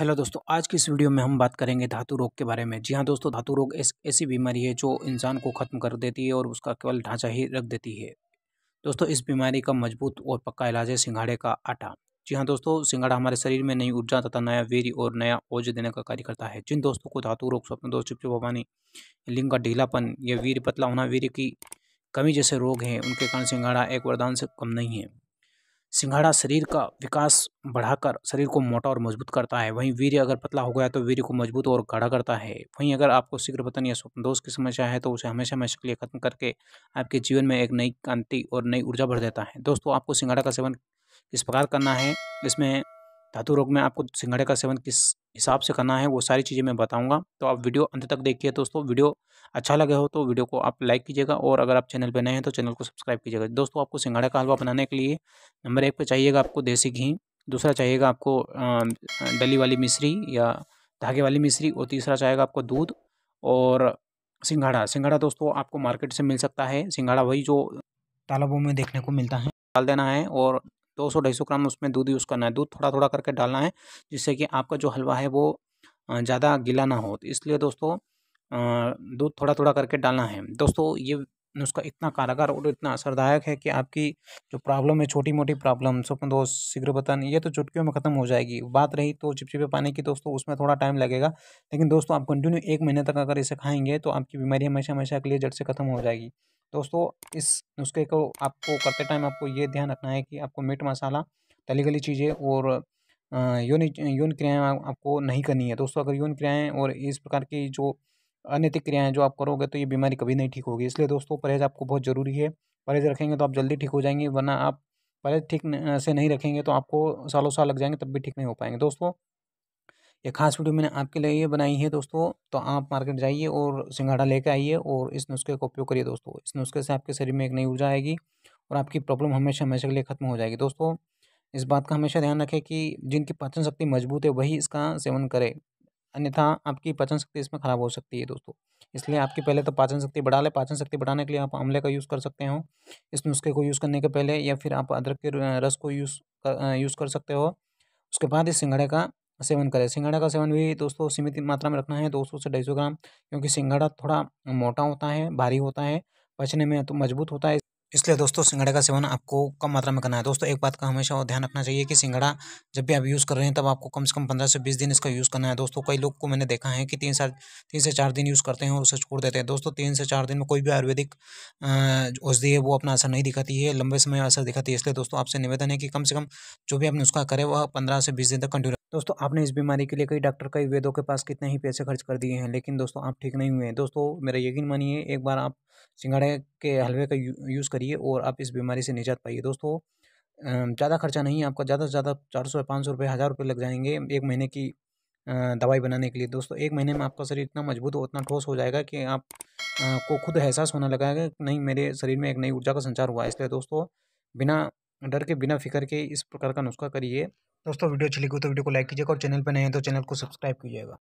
hello दोस्तों आज की इस वीडियो में हम बात करेंगे धातु रोग के बारे में जी हाँ दोस्तों धातु रोग ऐस, ऐसी बीमारी है जो इंसान को ख़त्म कर देती है और उसका केवल ढांचा ही रख देती है दोस्तों इस बीमारी का मजबूत और पक्का इलाज है सिंघाड़े का आटा जी हाँ दोस्तों सिंघाड़ा हमारे शरीर में नई ऊर्जा तथा नया वीर और नया ओज देने का कार्य करता है जिन दोस्तों को धातु रोग स्वप्न दोष चिपचिपा भवानी लिंग का ढीलापन या वीर पतला होना वीर की कमी जैसे रोग हैं उनके कारण सिंघाड़ा एक वरदान से कम नहीं है सिंघाड़ा शरीर का विकास बढ़ाकर शरीर को मोटा और मजबूत करता है वहीं वीर्य अगर पतला हो गया तो वीर्य को मजबूत और गाढ़ा करता है वहीं अगर आपको शीघ्र पतन या स्वप्न दोष की समस्या है तो उसे हमेशा हमेशा के लिए खत्म करके आपके जीवन में एक नई क्रांति और नई ऊर्जा भर देता है दोस्तों आपको सिंघाड़ा का सेवन किस प्रकार करना है इसमें धातु रोग में आपको सिंघाड़े का सेवन किस हिसाब से करना है वो सारी चीज़ें मैं बताऊंगा तो आप वीडियो अंत तक देखिए दोस्तों वीडियो अच्छा लगे हो तो वीडियो को आप लाइक कीजिएगा और अगर आप चैनल पर नए हैं तो चैनल को सब्सक्राइब कीजिएगा दोस्तों आपको सिंघाड़े का हलवा बनाने के लिए नंबर एक पर चाहिएगा आपको देसी घी दूसरा चाहिएगा आपको डली वाली मिश्री या धागे वाली मिश्री और तीसरा चाहिएगा आपको दूध और सिंघाड़ा सिंघाड़ा दोस्तों आपको मार्केट से मिल सकता है सिंघाड़ा वही जो तालाबों में देखने को मिलता है डाल देना है और दो सौ ढाई सौ ग्राम उसमें दूध यूज़ करना है दूध थोड़ा थोड़ा करके डालना है जिससे कि आपका जो हलवा है वो ज़्यादा गीला ना हो तो इसलिए दोस्तों दूध थोड़ा थोड़ा करके डालना है दोस्तों ये नुस्खा इतना कारगर और इतना असरदायक है कि आपकी जो प्रॉब्लम है छोटी मोटी प्रॉब्लम स्वप्न दोष शीघ्र बतन ये तो चुटकियों में ख़त्म हो जाएगी बात रही तो चिपचिपे पानी की दोस्तों उसमें थोड़ा टाइम लगेगा लेकिन दोस्तों आप कंटिन्यू एक महीने तक अगर इसे खाएंगे तो आपकी बीमारी हमेशा हमेशा के लिए जड़ से ख़त्म हो जाएगी दोस्तों इस नुस्खे को आपको करते टाइम आपको ये ध्यान रखना है कि आपको मीट मसाला तली गली चीज़ें और यौन यौन क्रियाएँ आपको नहीं करनी है दोस्तों अगर यौन क्रियाएँ और इस प्रकार की जो अनैतिक क्रियाएँ जो आप करोगे तो ये बीमारी कभी नहीं ठीक होगी इसलिए दोस्तों परहेज आपको बहुत ज़रूरी है परहेज रखेंगे तो आप जल्दी ठीक हो जाएंगे वरना आप परहेज ठीक से नहीं रखेंगे तो आपको सालों साल लग जाएंगे तब भी ठीक नहीं हो पाएंगे दोस्तों ये खास वीडियो मैंने आपके लिए बनाई है दोस्तों तो आप मार्केट जाइए और सिंघाड़ा लेकर आइए और इस नुस्खे का उपयोग करिए दोस्तों इस नुस्खे से आपके शरीर में एक नई ऊर्जा आएगी और आपकी प्रॉब्लम हमेशा हमेशा के लिए ख़त्म हो जाएगी दोस्तों इस बात का हमेशा ध्यान रखें कि जिनकी पाचन शक्ति मजबूत है वही इसका सेवन करे अन्यथा आपकी पाचन शक्ति इसमें ख़राब हो सकती है दोस्तों इसलिए आपकी पहले तो पाचन शक्ति बढ़ा ले पाचन शक्ति बढ़ाने के लिए आप आंवले का यूज़ कर सकते हो इस नुस्खे को यूज़ करने के पहले या फिर आप अदरक के रस को यूज़ कर यूज़ कर सकते हो उसके बाद इस सिंगड़े का सेवन करें सिंघाड़ा का सेवन भी दोस्तों सीमित मात्रा में रखना है दो सौ से ढाई सौ ग्राम क्योंकि सिंघाड़ा थोड़ा मोटा होता है भारी होता है पचने में तो मजबूत होता है इसलिए दोस्तों सिंगड़े का सेवन आपको कम मात्रा में करना है दोस्तों एक बात का हमेशा ध्यान रखना चाहिए कि सिंगड़ा जब भी आप यूज़ कर रहे हैं तब आपको कम से कम पंद्रह से बीस दिन इसका यूज़ करना है दोस्तों कई लोग को मैंने देखा है कि तीन साल तीन से चार दिन यूज़ करते हैं और उसे छोड़ देते हैं दोस्तों तीन से चार दिन में कोई भी आयुर्वेदिक औषधि है वो अपना असर नहीं दिखाती है लंबे समय असर दिखाती है इसलिए दोस्तों आपसे निवेदन है कि कम से कम जो भी आपने उसका करें वह पंद्रह से बीस दिन तक कंटिन्यू दोस्तों आपने इस बीमारी के लिए कई डॉक्टर कई वेदों के पास कितने ही पैसे खर्च कर दिए हैं लेकिन दोस्तों आप ठीक नहीं हुए हैं दोस्तों मेरा यकीन मानिए एक बार आप सिंगाड़े के हलवे का यूज़ करिए और आप इस बीमारी से निजात पाइए दोस्तों ज़्यादा खर्चा नहीं है आपका ज़्यादा से ज़्यादा चार सौ पाँच सौ रुपये हज़ार रुपये लग जाएंगे एक महीने की दवाई बनाने के लिए दोस्तों एक महीने में आपका शरीर इतना मजबूत और इतना ठोस हो जाएगा कि आप को खुद एहसास होने लगाएगा कि नहीं मेरे शरीर में एक नई ऊर्जा का संचार हुआ है इसलिए दोस्तों बिना डर के बिना फिक्र के इस प्रकार का नुस्खा करिए दोस्तों वीडियो अच्छी लगी तो वीडियो को लाइक कीजिएगा और चैनल पर नए हैं तो चैनल को सब्सक्राइब कीजिएगा